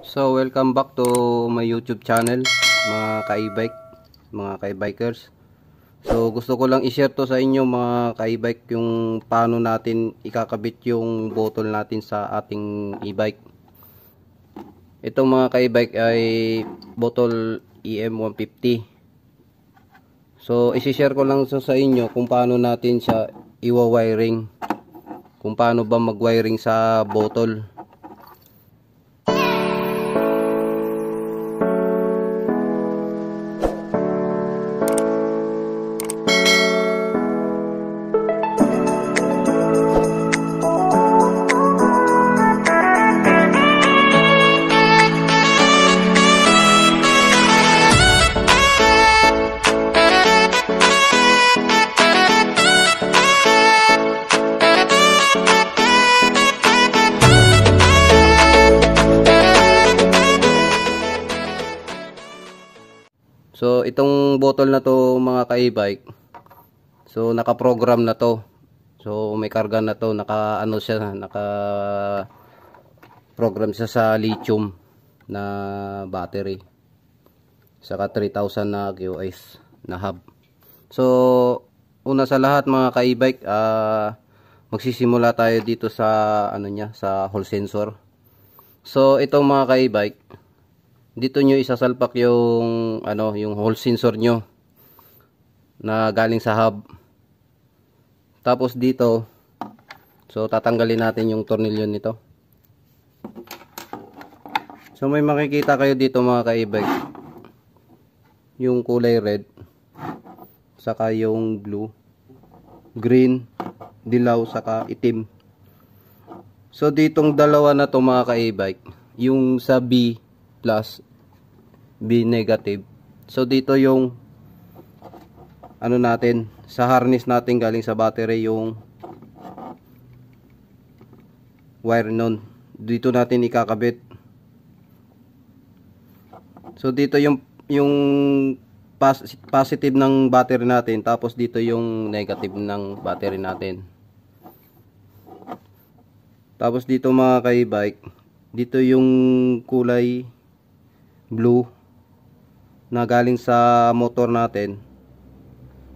So welcome back to my YouTube channel mga ka-e-bike, mga ka-e-bikers. So gusto ko lang i-share to sa inyo mga ka-e-bike yung paano natin ikakabit yung bottle natin sa ating e-bike. Itong mga ka-e-bike ay bottle EM150. So i-share ko lang sa inyo kung paano natin siya iwa-wiring. Kung paano ba mag-wiring sa bottle itong bottle na to mga ka-e-bike. So naka-program na to. So may karga na to, naka ano siya, naka program siya sa lithium na battery. Saka 3000 na QS na hub. So una sa lahat mga ka-e-bike, uh, magsisimula tayo dito sa ano niya, sa hall sensor. So itong mga ka-e-bike dito nyo isasalpak yung ano yung hole sensor nyo na galing sa hub tapos dito so tatanggalin natin yung tornilyo nito so may makikita kayo dito mga kaibig yung kulay red saka yung blue green dilaw saka itim so ditong dalawa na to mga kaibig yung sa B plus B negative. So dito yung ano natin, sa harness natin galing sa battery yung wire nun. Dito natin ikakabit. So dito yung yung positive ng battery natin tapos dito yung negative ng battery natin. Tapos dito mga kay bike, dito yung kulay blue na galing sa motor natin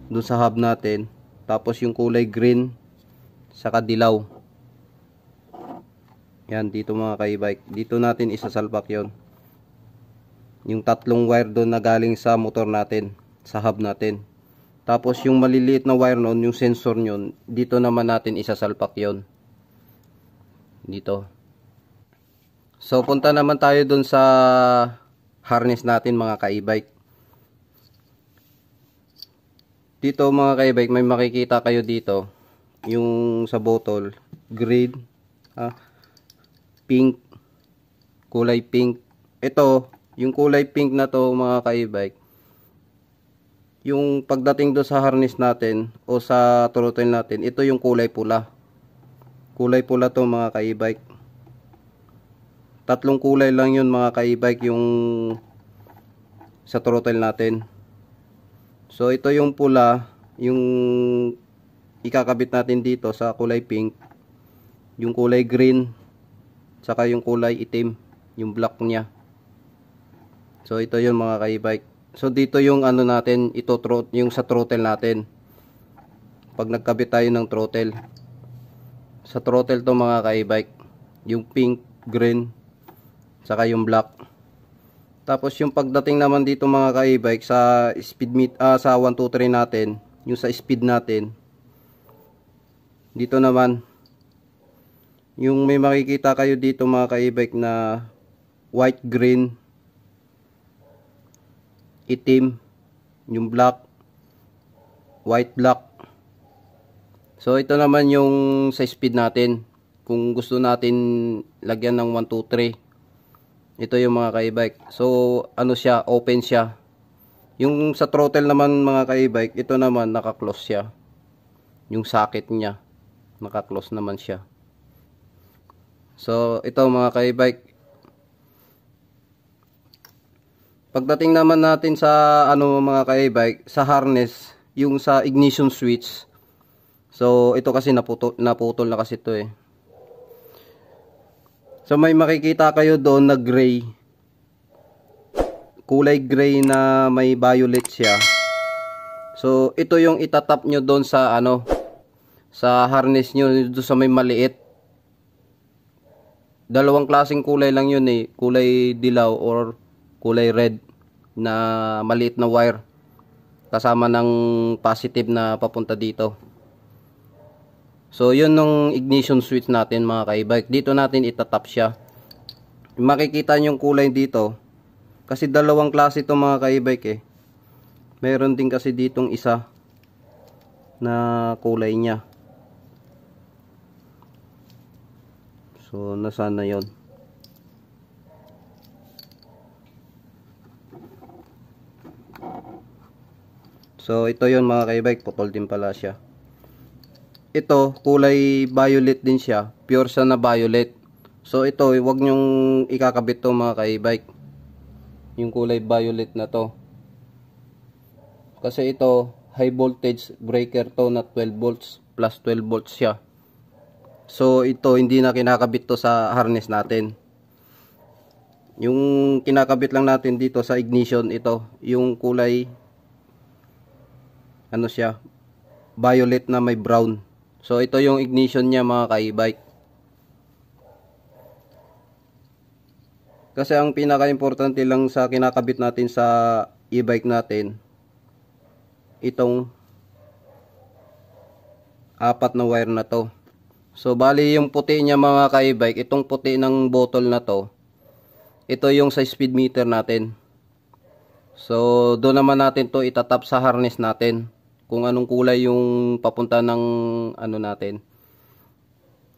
dun sa hub natin tapos yung kulay green sa kadilaw yan dito mga kaibike dito natin isasalpak yon yung tatlong wire doon na galing sa motor natin sa hub natin tapos yung maliliit na wire noon yung sensor nyon dito naman natin isasalpak yon dito so punta naman tayo doon sa harness natin mga ka-e-bike. Dito mga ka-e-bike, may makikita kayo dito yung sa bottle, green, ah, pink, kulay pink. Ito, yung kulay pink na to mga ka-e-bike, yung pagdating do sa harness natin o sa throttle natin, ito yung kulay pula. Kulay pula to mga ka-e-bike tatlong kulay lang yun mga kaibike yung sa throttle natin so ito yung pula yung ikakabit natin dito sa kulay pink yung kulay green saka yung kulay itim yung black nya so ito yun mga kaibike so dito yung ano natin ito trot yung sa throttle natin pag nagkabit tayo ng throttle sa throttle to mga kaibike yung pink green saka yung black tapos yung pagdating naman dito mga ka-e-bike sa speed meet uh, sa 123 natin, yung sa speed natin. Dito naman yung may makikita kayo dito mga ka-e-bike na white, green, itim, yung black, white, black. So ito naman yung sa speed natin. Kung gusto natin lagyan ng 123 ito yung mga kaibike. So, ano siya, open siya. Yung sa throttle naman mga kaibike, ito naman naka-close siya. Yung socket niya, naka-close naman siya. So, ito mga kaibike. Pagdating naman natin sa ano mga kaibike, sa harness, yung sa ignition switch. So, ito kasi naputol, naputol na kasi ito eh. So may makikita kayo doon na gray. Kulay gray na may violet siya. So ito yung itatap nyo doon sa ano sa harness nyo doon sa may maliit. Dalawang klasing kulay lang yun eh. Kulay dilaw or kulay red na maliit na wire kasama ng positive na papunta dito. So, yun nung ignition switch natin mga kaibike. Dito natin itatap siya. Makikita nyo yung kulay dito. Kasi dalawang klase ito mga kaibike eh. Meron din kasi ditong isa na kulay niya. So, nasaan na yun? So, ito yun mga kaibike. Putol din pala siya ito kulay violet din siya pure siya na violet so ito wag nyong ikakabit to mga kaibike yung kulay violet na to kasi ito high voltage breaker to na 12 volts plus 12 volts siya so ito hindi na kinakabit to sa harness natin yung kinakabit lang natin dito sa ignition ito yung kulay ano siya violet na may brown So ito yung ignition niya mga ka-e-bike. Kasi ang pinaka-importante lang sa kinakabit natin sa e-bike natin itong apat na wire na to. So bali yung puti niya mga ka-e-bike, itong puti ng bottle na to, ito yung sa speed meter natin. So doon naman natin to itatap sa harness natin kung anong kulay yung papunta ng ano natin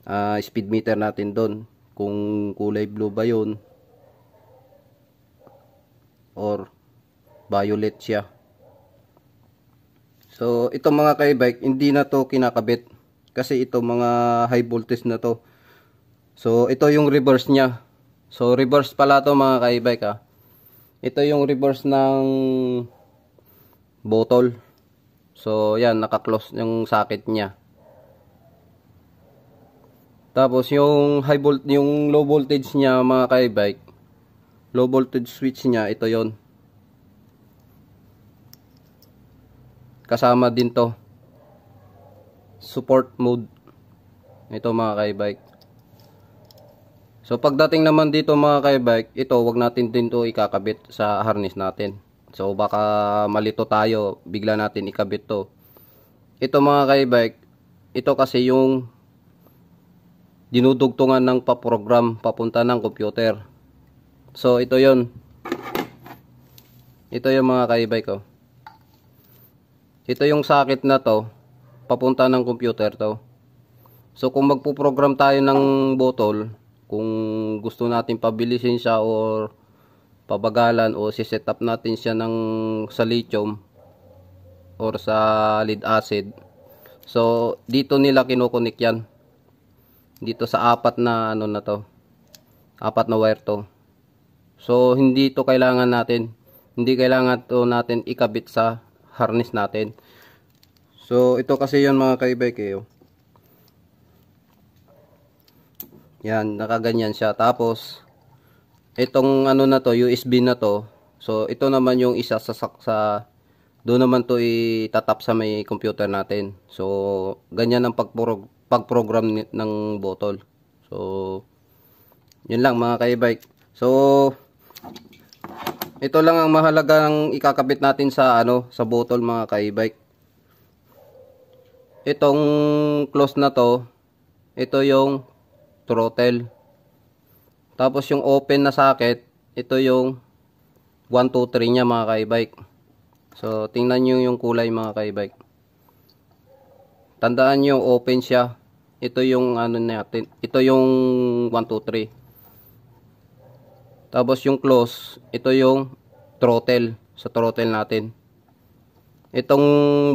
uh, speed meter natin doon kung kulay blue ba yun or violet siya so itong mga kay bike hindi na to kinakabit kasi ito mga high voltage na to so ito yung reverse nya so reverse pala to mga kay bike ha ah. ito yung reverse ng bottle So, yan, naka-close yung socket niya. Tapos, yung high volt, yung low voltage niya, mga kaibike, low voltage switch niya, ito yon Kasama din to. Support mode. Ito, mga kaibike. So, pagdating naman dito, mga kaibike, ito, wag natin din to ikakabit sa harness natin. So baka malito tayo, bigla natin ikabit to. Ito mga kaibike, ito kasi yung dinudugtungan ng paprogram papunta ng computer. So ito yon. Ito yung mga kaibike ko. Oh. Ito yung sakit na to, papunta ng computer to. So kung magpo-program tayo ng bottle, kung gusto natin pabilisin siya or pabagalan o siset up natin siya ng sa lithium or sa lead acid so dito nila kinukunik yan dito sa apat na ano na to apat na wire to so hindi to kailangan natin hindi kailangan to natin ikabit sa harness natin so ito kasi yon mga kaibike. oh. yan nakaganyan siya tapos itong ano na to, USB na to. So ito naman yung isa sa sa doon naman to itatap sa may computer natin. So ganyan ang pagpro pagprogram ng bottle. So yun lang mga kaibike. So ito lang ang mahalagang ikakabit natin sa ano sa bottle mga kaibike itong close na to ito yung throttle tapos yung open na socket, ito yung 1, 2, 3 niya mga kaibike. So, tingnan nyo yung kulay mga kaibike. Tandaan nyo, open siya. Ito yung ano natin. Ito yung 1, 2, 3. Tapos yung close, ito yung throttle. Sa throttle natin. Itong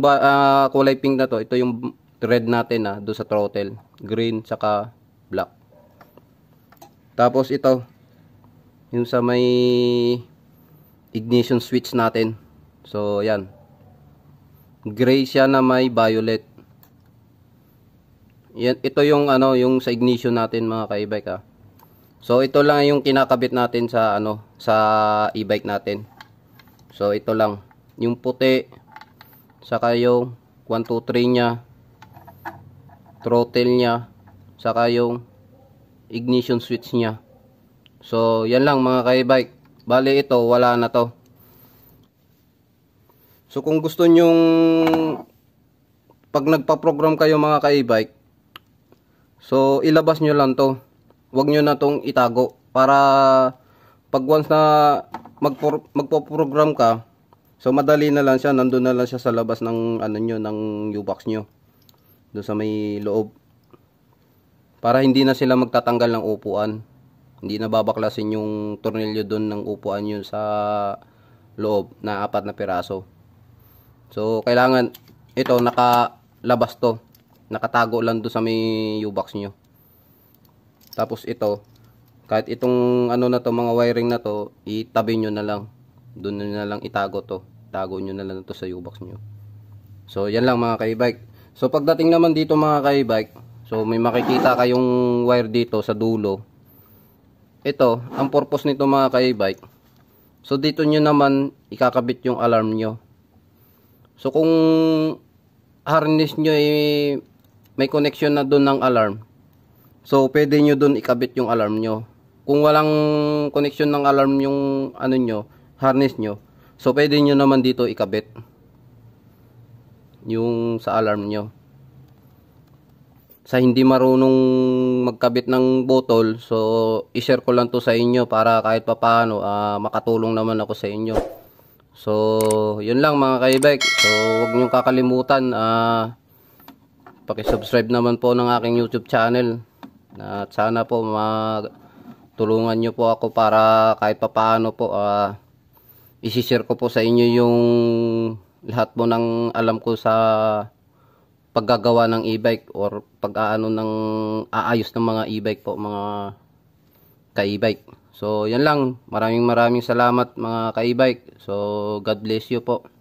uh, kulay pink na to, ito yung red natin ah, doon sa throttle. Green, saka black. Tapos ito, yung sa may ignition switch natin. So, yan. Gray siya na may violet. Yan, ito yung ano, yung sa ignition natin mga ka-e-bike ah. So, ito lang yung kinakabit natin sa ano, sa e-bike natin. So, ito lang. Yung puti, saka yung 1, 2, 3 niya, throttle niya, saka yung ignition switch niya. So, yan lang mga kaibike. Bali ito, wala na to. So, kung gusto nyong pag nagpa-program kayo mga kaibike, so, ilabas nyo lang to. Huwag nyo na tong itago. Para pag once na magpo program ka, so madali na lang siya, nandoon na lang siya sa labas ng ano nyo, ng U-box nyo. Doon sa may loob para hindi na sila magtatanggal ng upuan hindi na babaklasin yung tornilyo doon ng upuan yun sa loob na apat na piraso so kailangan ito nakalabas to nakatago lang doon sa may U-box nyo tapos ito kahit itong ano na to mga wiring na to itabi nyo na lang doon na lang itago to tago nyo na lang to sa U-box nyo so yan lang mga kaibike so pagdating naman dito mga kaibike So may makikita kayong wire dito sa dulo. Ito, ang purpose nito mga ka bike So dito nyo naman ikakabit yung alarm nyo. So kung harness nyo eh, may connection na doon ng alarm. So pwede nyo doon ikabit yung alarm nyo. Kung walang connection ng alarm yung ano nyo, harness nyo. So pwede nyo naman dito ikabit yung sa alarm nyo sa hindi marunong magkabit ng botol so i-share ko lang to sa inyo para kahit papaano uh, makatulong naman ako sa inyo so yun lang mga kaibek so huwag nyo kakalimutan uh, ah, subscribe naman po ng aking youtube channel at sana po matulungan nyo po ako para kahit papaano po uh, ah, i-share ko po sa inyo yung lahat po ng alam ko sa paggagawa ng e-bike or pag-aano ng aayos ng mga e-bike po mga ka-e-bike. So, yan lang. Maraming maraming salamat mga ka-e-bike. So, God bless you po.